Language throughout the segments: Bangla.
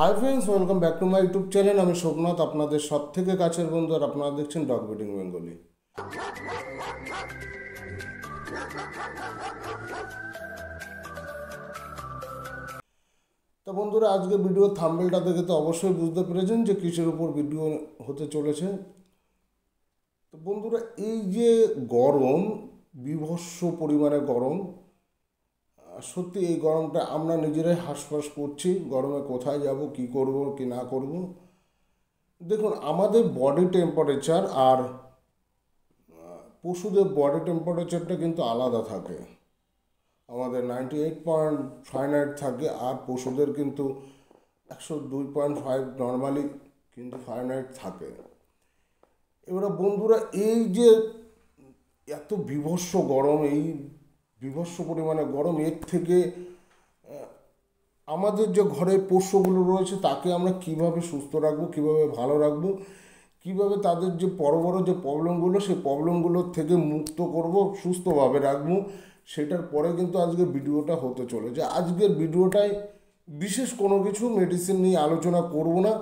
High friends welcome back to my YouTube channel আমি সোমনাথ আপনাদের সব থেকে কাছের বন্ধু আর আপনারা দেখছেন ডগ বিডিং বেঙ্গলি তো বন্ধুরা আজকে ভিডিও থাম্বেলটা দেখে তো অবশ্যই বুঝতে পেরেছেন যে কিসের উপর ভিডিও হতে চলেছে তো বন্ধুরা এই যে গরম বিভৎস পরিমাণে গরম সত্যি এই গরমটা আমরা নিজেরাই হাঁসফাঁস করছি গরমে কোথায় যাব কি করব কি না করব দেখুন আমাদের বডি টেম্পারেচার আর পশুদের বডি টেম্পারেচারটা কিন্তু আলাদা থাকে আমাদের নাইনটি এইট পয়েন্ট ফাইনাইট থাকে আর পশুদের কিন্তু একশো দুই পয়েন্ট ফাইভ নর্মালি কিন্তু ফাইনাইট থাকে এবারে বন্ধুরা এই যে এত বিভৎস গরম এই বিভৎস পরিমাণে গরম এর থেকে আমাদের যে ঘরে পোষ্যগুলো রয়েছে তাকে আমরা কিভাবে সুস্থ রাখবো কিভাবে ভালো রাখবো কিভাবে তাদের যে বড় বড় যে প্রবলেমগুলো সেই প্রবলেমগুলোর থেকে মুক্ত করব সুস্থভাবে রাখবো সেটার পরে কিন্তু আজকে ভিডিওটা হতে চলেছে আজকের ভিডিওটায় বিশেষ কোনো কিছু মেডিসিন নিয়ে আলোচনা করব না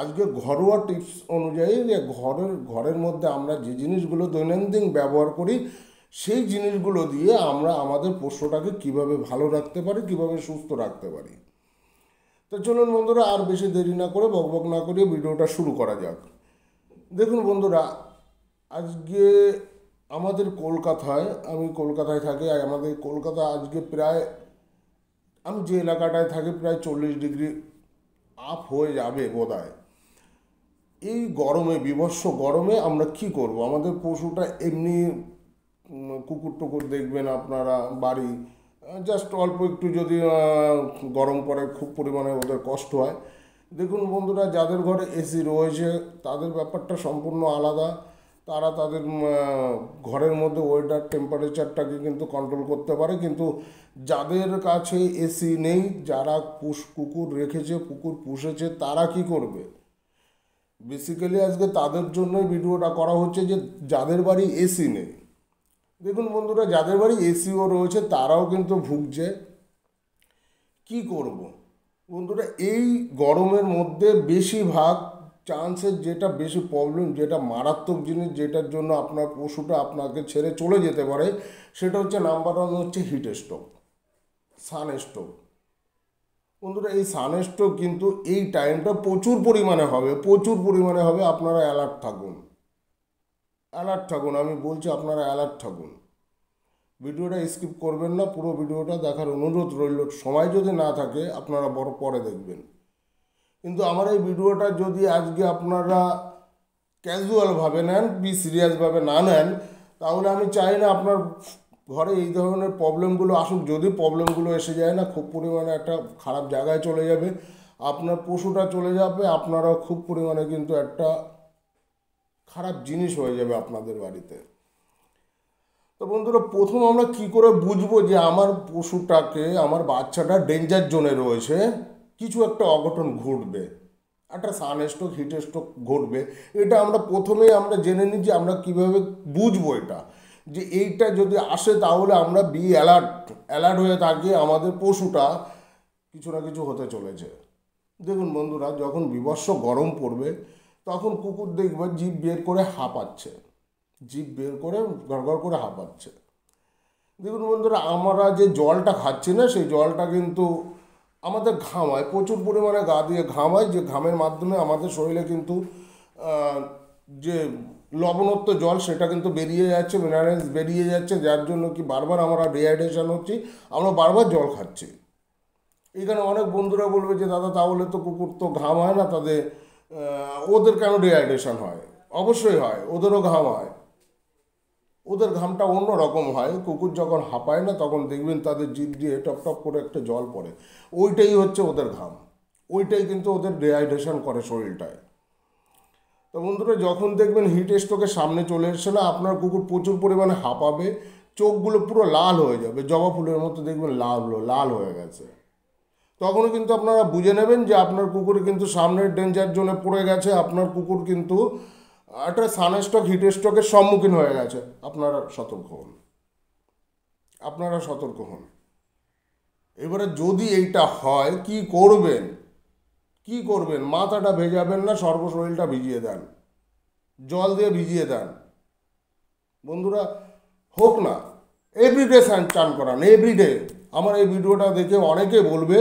আজকে ঘরোয়া টিপস অনুযায়ী ঘরের ঘরের মধ্যে আমরা যে জিনিসগুলো দৈনন্দিন ব্যবহার করি সেই জিনিসগুলো দিয়ে আমরা আমাদের পোষ্যটাকে কিভাবে ভালো রাখতে পারি কিভাবে সুস্থ রাখতে পারি তো চলুন বন্ধুরা আর বেশি দেরি না করে বকবক না করিয়ে ভিডিওটা শুরু করা যাক দেখুন বন্ধুরা আজকে আমাদের কলকাতায় আমি কলকাতায় থাকি আর আমাদের কলকাতা আজকে প্রায় আমি যে এলাকাটায় থাকি প্রায় চল্লিশ ডিগ্রি আপ হয়ে যাবে বোধ এই গরমে বিভৎস গরমে আমরা কি করব আমাদের পশুটা এমনি কুকুর টুকুর দেখবেন আপনারা বাড়ি জাস্ট অল্প একটু যদি গরম পড়ে খুব পরিমাণে ওদের কষ্ট হয় দেখুন বন্ধুরা যাদের ঘরে এসি রয়েছে তাদের ব্যাপারটা সম্পূর্ণ আলাদা তারা তাদের ঘরের মধ্যে ওয়েদার টেম্পারেচারটাকে কিন্তু কন্ট্রোল করতে পারে কিন্তু যাদের কাছে এসি নেই যারা পুষ কুকুর রেখেছে কুকুর পুষেছে তারা কি করবে বেসিক্যালি আজকে তাদের জন্যই ভিডিওটা করা হচ্ছে যে যাদের বাড়ি এসি নেই দেখুন বন্ধুরা যাদের বাড়ি এসিও রয়েছে তারাও কিন্তু ভুগছে কি করব। বন্ধুরা এই গরমের মধ্যে বেশিরভাগ চান্সের যেটা বেশি প্রবলেম যেটা মারাত্মক জিনিস যেটার জন্য আপনার পশুটা আপনাকে ছেড়ে চলে যেতে পারে সেটা হচ্ছে নাম্বার ওয়ান হচ্ছে হিট স্টোক সান স্টোক বন্ধুরা এই সান স্টোভ কিন্তু এই টাইমটা প্রচুর পরিমাণে হবে প্রচুর পরিমাণে হবে আপনারা অ্যালার্ট থাকুন অ্যালার্ট থাকুন আমি বলছি আপনারা অ্যালার্ট থাকুন ভিডিওটা স্কিপ করবেন না পুরো ভিডিওটা দেখার অনুরোধ রইল সময় যদি না থাকে আপনারা বড় পরে দেখবেন কিন্তু আমার এই ভিডিওটা যদি আজকে আপনারা ক্যাজুয়ালভাবে নেন বি সিরিয়াসভাবে না নেন তাহলে আমি চাই না আপনার ঘরে এই ধরনের প্রবলেমগুলো আসুক যদি প্রবলেমগুলো এসে যায় না খুব পরিমাণে একটা খারাপ জায়গায় চলে যাবে আপনার পশুটা চলে যাবে আপনারাও খুব পরিমাণে কিন্তু একটা খারাপ জিনিস হয়ে যাবে আপনাদের বাড়িতে তো বন্ধুরা প্রথম আমরা কি করে বুঝবো যে আমার পশুটাকে আমার বাচ্চাটা ডেঞ্জার জোনে রয়েছে কিছু একটা অঘটন ঘটবে একটা সানস্ট্রোক হিটস্ট্রোক ঘটবে এটা আমরা প্রথমেই আমরা জেনে নিই যে আমরা কিভাবে বুঝবো এটা যে এইটা যদি আসে তাহলে আমরা বি অ্যালার্ট অ্যালার্ট হয়ে থাকি আমাদের পশুটা কিছু না কিছু হতে চলেছে দেখুন বন্ধুরা যখন বিবর্ষ গরম পড়বে তখন কুকুর দেখবে জিপ বের করে হাঁপাচ্ছে জিপ বের করে গড়গড় করে হাঁপাচ্ছে দেখুন বন্ধুরা আমরা যে জলটা খাচ্ছি না সেই জলটা কিন্তু আমাদের ঘামায় প্রচুর পরিমাণে গা দিয়ে ঘামায় যে ঘামের মাধ্যমে আমাদের শরীরে কিন্তু যে লবণত্ব জল সেটা কিন্তু বেরিয়ে যাচ্ছে মিনারেলস বেরিয়ে যাচ্ছে যার জন্য কি বারবার আমরা ডিহাইড্রেশন হচ্ছি আমরা বারবার জল খাচ্ছি এখানে অনেক বন্ধুরা বলবে যে দাদা তাহলে তো কুকুর তো ঘাম হয় না তাদের ওদের কেন ডিহাইড্রেশন হয় অবশ্যই হয় ওদেরও ঘাম হয় ওদের ঘামটা অন্য রকম হয় কুকুর যখন হাঁপায় না তখন দেখবেন তাদের জিদ দিয়ে টপ টপ করে একটা জল পড়ে ওইটাই হচ্ছে ওদের ঘাম ওইটাই কিন্তু ওদের ডিহাইড্রেশন করে শরীরটায় তো বন্ধুরা যখন দেখবেন হিট স্ট্রোকের সামনে চলে এসছে না আপনার কুকুর প্রচুর পরিমাণে হাঁপাবে চোখগুলো পুরো লাল হয়ে যাবে জবা ফুলের মতো দেখবেন লাল লাল হয়ে গেছে তখনও কিন্তু আপনারা বুঝে নেবেন যে আপনার কুকুর কিন্তু সামনের ডেঞ্জার জোনে পড়ে গেছে আপনার কুকুর কিন্তু একটা সানস্টক হিটস্টকের সম্মুখীন হয়ে গেছে আপনারা সতর্ক হন আপনারা সতর্ক হন এবারে যদি এইটা হয় কি করবেন কি করবেন মাথাটা ভেজাবেন না সর্বশরীরটা ভিজিয়ে দেন জল দিয়ে ভিজিয়ে দেন বন্ধুরা হোক না এভরিডে স্যান চান করান এভরিডে আমার এই ভিডিওটা দেখে অনেকে বলবে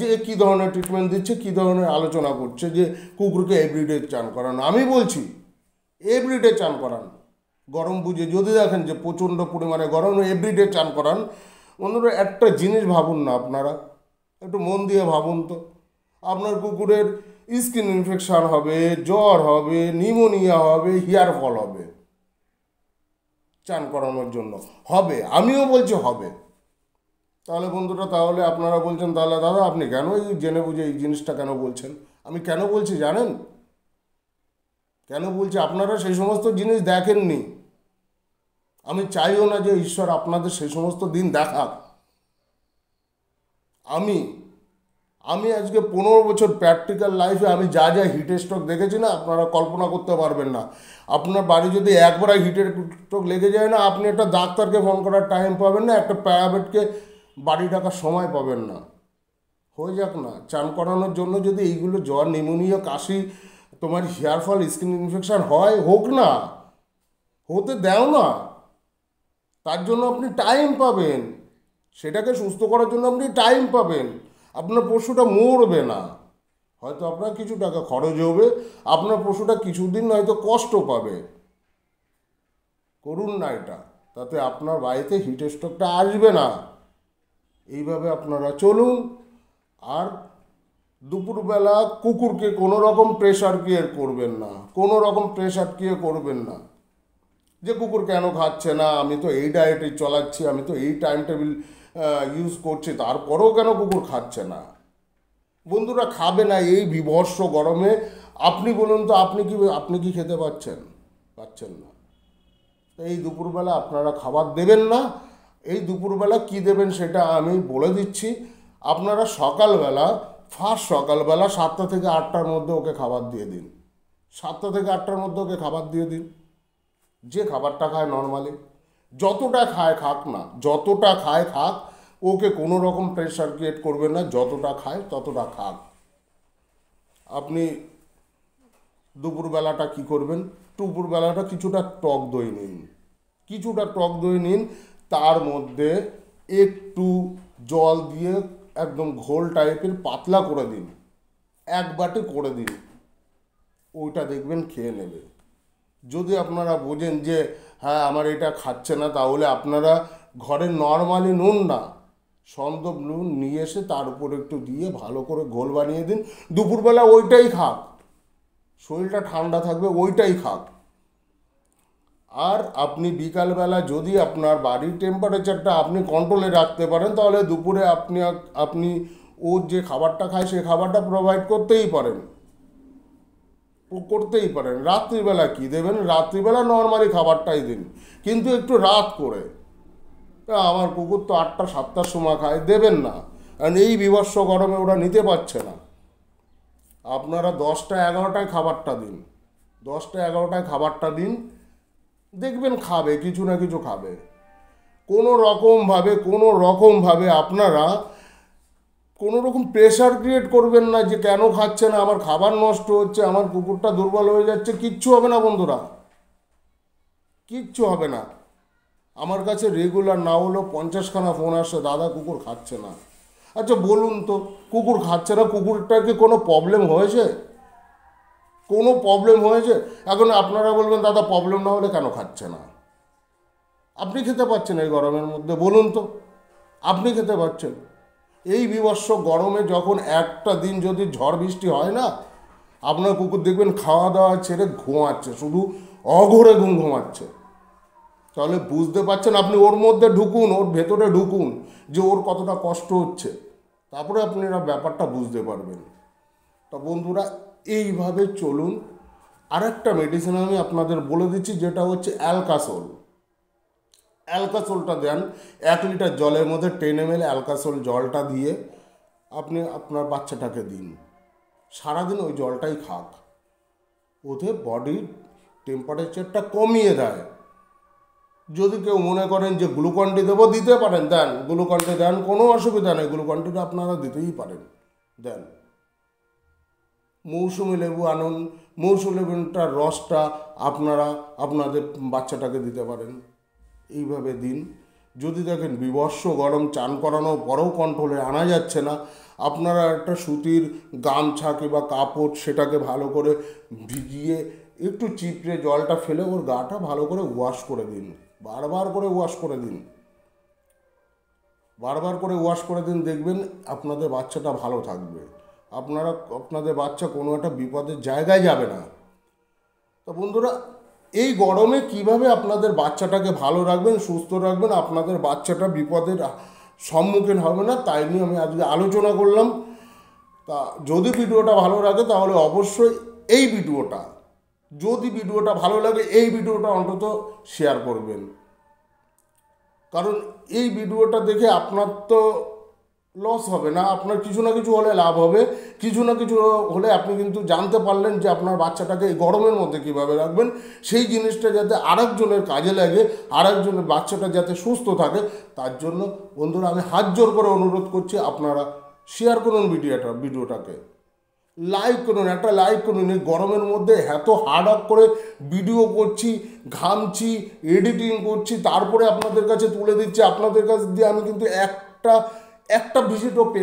যে কি ধরনের ট্রিটমেন্ট দিচ্ছে কি ধরনের আলোচনা করছে যে কুকুরকে এভরিডে চান করানো আমি বলছি এভরিডে চান করান গরম বুঝে যদি দেখেন যে প্রচণ্ড পরিমাণে গরম এভরিডে চান করান অন্যরা একটা জিনিস ভাবুন না আপনারা একটু মন দিয়ে ভাবুন তো আপনার কুকুরের স্কিন ইনফেকশান হবে জ্বর হবে নিমোনিয়া হবে হেয়ার ফল হবে চান করানোর জন্য হবে আমিও বলছি হবে তাহলে বন্ধুরা তাহলে আপনারা বলছেন তাহলে দাদা আপনি কেন এই জেনে বুঝে এই জিনিসটা কেন বলছেন আমি কেন বলছি জানেন কেন বলছি আপনারা সেই সমস্ত জিনিস দেখেননি আমি চাইও না যে ঈশ্বর আপনাদের সেই সমস্ত দিন দেখাক আমি আমি আজকে পনেরো বছর প্র্যাকটিক্যাল লাইফে আমি যা যা হিটের স্ট্রোক দেখেছি না আপনারা কল্পনা করতে পারবেন না আপনার বাড়ি যদি একবার হিটের স্ট্রোক লেগে যায় না আপনি একটা ডাক্তারকে ফোন করার টাইম পাবেন না একটা প্যারাবেটকে বাড়ি ডাকার সময় পাবেন না হয়ে যাক না চান করানোর জন্য যদি এইগুলো জ্বর নিমোনিয়া কাশি তোমার হেয়ার ফল স্কিন ইনফেকশান হয় হোক না হতে দেও না তার জন্য আপনি টাইম পাবেন সেটাকে সুস্থ করার জন্য আপনি টাইম পাবেন আপনার পশুটা মরবে না হয়তো আপনার কিছু টাকা খরচ হবে আপনার পশুটা কিছুদিন হয়তো কষ্ট পাবে করুন না এটা তাতে আপনার বাড়িতে হিটের স্টকটা আসবে না এইভাবে আপনারা চলুন আর দুপুরবেলা কুকুরকে কোনো রকম প্রেশার ক্রিয়েট করবেন না কোনো রকম প্রেশার ক্রিয়ে করবেন না যে কুকুর কেন খাচ্ছে না আমি তো এই ডায়েটে চলাচ্ছি আমি তো এই টাইম টেবিল ইউজ করছি তারপরেও কেন কুকুর খাচ্ছে না বন্ধুরা খাবে না এই বিভর্ষ গরমে আপনি বলুন তো আপনি কি আপনি কি খেতে পাচ্ছেন পাচ্ছেন না এই দুপুরবেলা আপনারা খাবার দেবেন না এই দুপুরবেলা কি দেবেন সেটা আমি বলে দিচ্ছি আপনারা সকালবেলা ফার্স্ট সকালবেলা সাতটা থেকে আটটার মধ্যে ওকে খাবার দিয়ে দিন সাতটা থেকে আটটার মধ্যে ওকে খাবার দিয়ে দিন যে খাবারটা খায় নর্মালি যতটা খায় খাক না যতটা খায় খাক ওকে কোনো রকম প্রেশার ক্রিয়েট করবেন না যতটা খায় ততটা খাক আপনি দুপুরবেলাটা কি করবেন দুপুরবেলাটা কিছুটা টক দই নিন কিছুটা টক দই নিন তার মধ্যে একটু জল দিয়ে একদম ঘোল টাইপের পাতলা করে দিন এক বাটি করে দিন ওইটা দেখবেন খেয়ে নেবে যদি আপনারা বোঝেন যে হ্যাঁ আমার এটা খাচ্ছে না তাহলে আপনারা ঘরে নর্মালি নুন না সন্দব নুন নিয়ে এসে তার উপর একটু দিয়ে ভালো করে ঘোল বানিয়ে দিন দুপুরবেলা ওইটাই খাক শরীরটা ঠান্ডা থাকবে ওইটাই খাক আর আপনি বিকালবেলা যদি আপনার বাড়ির টেম্পারেচারটা আপনি কন্ট্রোলে রাখতে পারেন তাহলে দুপুরে আপনি আপনি ও যে খাবারটা খায় সেই খাবারটা প্রোভাইড করতেই পারেন করতেই পারেন রাত্রিবেলা কি দেবেন রাত্রিবেলা নর্মালি খাবারটাই দিন কিন্তু একটু রাত করে আমার কুকুর তো আটটা সাতটার সময় খায় দেবেন না কারণ এই বিভৎস গরমে ওরা নিতে পারছে না আপনারা দশটা এগারোটায় খাবারটা দিন দশটা এগারোটায় খাবারটা দিন দেখবেন খাবে কিছু না কিছু খাবে কোনো রকমভাবে কোনো রকমভাবে আপনারা কোনো রকম প্রেশার ক্রিয়েট করবেন না যে কেন খাচ্ছে না আমার খাবার নষ্ট হচ্ছে আমার কুকুরটা দুর্বল হয়ে যাচ্ছে কিচ্ছু হবে না বন্ধুরা কিচ্ছু হবে না আমার কাছে রেগুলার না হলেও পঞ্চাশখানা ফোন আসছে দাদা কুকুর খাচ্ছে না আচ্ছা বলুন তো কুকুর খাচ্ছে না কুকুরটার কি কোনো প্রবলেম হয়েছে কোনো প্রবলেম হয়েছে এখন আপনারা বলবেন দাদা প্রবলেম না হলে কেন খাচ্ছে না আপনি খেতে পাচ্ছেন এই গরমের মধ্যে বলুন তো আপনি খেতে পাচ্ছেন এই বিবর্ষ গরমে যখন একটা দিন যদি ঝড় বৃষ্টি হয় না আপনার কুকুর দেখবেন খাওয়া দাওয়া ছেড়ে ঘুমাচ্ছে শুধু অঘরে ঘুম ঘুমাচ্ছে তাহলে বুঝতে পারছেন আপনি ওর মধ্যে ঢুকুন ওর ভেতরে ঢুকুন যে ওর কতটা কষ্ট হচ্ছে তারপরে আপনারা ব্যাপারটা বুঝতে পারবেন তো বন্ধুরা এইভাবে চলুন আরেকটা মেডিসিন আমি আপনাদের বলে দিচ্ছি যেটা হচ্ছে অ্যালকাসোল অ্যালকাসোলটা দেন এক লিটার জলের মধ্যে টেন মেলে অ্যালকাসোল জলটা দিয়ে আপনি আপনার বাচ্চাটাকে দিন সারাদিন ওই জলটাই খাক ওতে বডির টেম্পারেচারটা কমিয়ে দেয় যদি কেউ মনে করেন যে গ্লুকনটি দেবো দিতে পারেন দেন গ্লুকনটি দেন কোনো অসুবিধা নেই গ্লুকনটিটা আপনারা দিতেই পারেন দেন মৌসুমি লেবু আনুন মৌসুমি লেবুটার রসটা আপনারা আপনাদের বাচ্চাটাকে দিতে পারেন এইভাবে দিন যদি দেখেন বিবর্ষ গরম চান করানোর পরেও কন্ট্রোলে আনা যাচ্ছে না আপনারা একটা সুতির গামছা কিংবা কাপড় সেটাকে ভালো করে ভিজিয়ে একটু চিপড়ে জলটা ফেলে ওর গাটা ভালো করে ওয়াশ করে দিন বারবার করে ওয়াশ করে দিন বারবার করে ওয়াশ করে দিন দেখবেন আপনাদের বাচ্চাটা ভালো থাকবে আপনারা আপনাদের বাচ্চা কোনো একটা বিপদের জায়গায় যাবে না তো বন্ধুরা এই গরমে কিভাবে আপনাদের বাচ্চাটাকে ভালো রাখবেন সুস্থ রাখবেন আপনাদের বাচ্চাটা বিপদের সম্মুখীন হবে না তাই নিয়ে আমি আজকে আলোচনা করলাম তা যদি ভিডিওটা ভালো লাগে তাহলে অবশ্যই এই ভিডিওটা যদি ভিডিওটা ভালো লাগে এই ভিডিওটা অন্তত শেয়ার করবেন কারণ এই ভিডিওটা দেখে আপনার তো লস হবে না আপনার কিছু না কিছু হলে লাভ হবে কিছু না কিছু হলে আপনি কিন্তু জানতে পারলেন যে আপনার বাচ্চাটাকে এই গরমের মধ্যে কিভাবে রাখবেন সেই জিনিসটা যাতে আরেকজনের কাজে লাগে আরেকজনের বাচ্চাটা যাতে সুস্থ থাকে তার জন্য বন্ধুরা আমি হাত জোর করে অনুরোধ করছি আপনারা শেয়ার করুন ভিডিওটা ভিডিওটাকে লাইক করুন একটা লাইক করুন এই গরমের মধ্যে এত হার্ড আপ করে ভিডিও করছি ঘামছি এডিটিং করছি তারপরে আপনাদের কাছে তুলে দিচ্ছি আপনাদের কাছে দিয়ে আমি কিন্তু একটা একটা ভিজিটও পে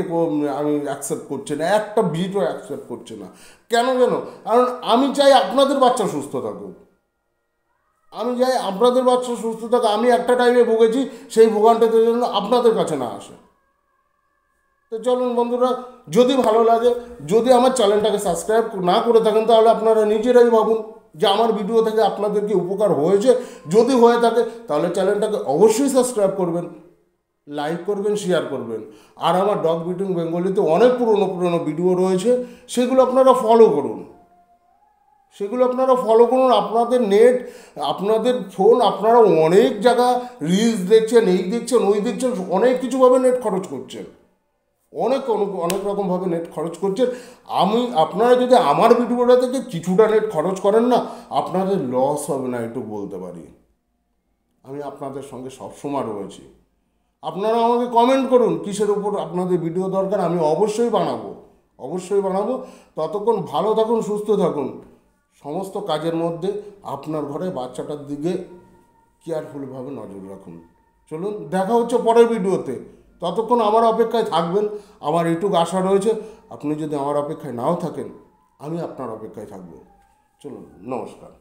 আমি অ্যাকসেপ্ট করছি না একটা ভিজিটও অ্যাকসেপ্ট করছি না কেন কেন কারণ আমি চাই আপনাদের বাচ্চা সুস্থ থাকুক আমি চাই আপনাদের বাচ্চা সুস্থ থাকুক আমি একটা টাইমে ভুগেছি সেই ভোগানটাতে জন্য আপনাদের কাছে না আসে তো চলুন বন্ধুরা যদি ভালো লাগে যদি আমার চ্যানেলটাকে সাবস্ক্রাইব না করে থাকেন তাহলে আপনারা নিজেরাই ভাবুন যে আমার ভিডিও থেকে আপনাদের কি উপকার হয়েছে যদি হয়ে থাকে তাহলে চ্যানেলটাকে অবশ্যই সাবস্ক্রাইব করবেন লাইক করবেন শেয়ার করবেন আর আমার ডগ বিটিং বেঙ্গলিতে অনেক পুরনো পুরনো ভিডিও রয়েছে সেগুলো আপনারা ফলো করুন সেগুলো আপনারা ফলো করুন আপনাদের নেট আপনাদের ফোন আপনারা অনেক জায়গা রিলস দেখছেন এই দেখছেন ওই দেখছেন অনেক কিছুভাবে নেট খরচ করছেন অনেক অনেক রকমভাবে নেট খরচ করছেন আমি আপনারা যদি আমার ভিডিওটা থেকে কিছুটা নেট খরচ করেন না আপনাদের লস হবে না একটু বলতে পারি আমি আপনাদের সঙ্গে সবসময় রয়েছি আপনারা আমাকে কমেন্ট করুন কিসের উপর আপনাদের ভিডিও দরকার আমি অবশ্যই বানাবো অবশ্যই বানাবো ততক্ষণ ভালো থাকুন সুস্থ থাকুন সমস্ত কাজের মধ্যে আপনার ঘরে বাচ্চাটার দিকে কেয়ারফুলভাবে নজর রাখুন চলুন দেখা হচ্ছে পরের ভিডিওতে ততক্ষণ আমার অপেক্ষায় থাকবেন আমার এটুক আশা রয়েছে আপনি যদি আমার অপেক্ষায় নাও থাকেন আমি আপনার অপেক্ষায় থাকব চলুন নমস্কার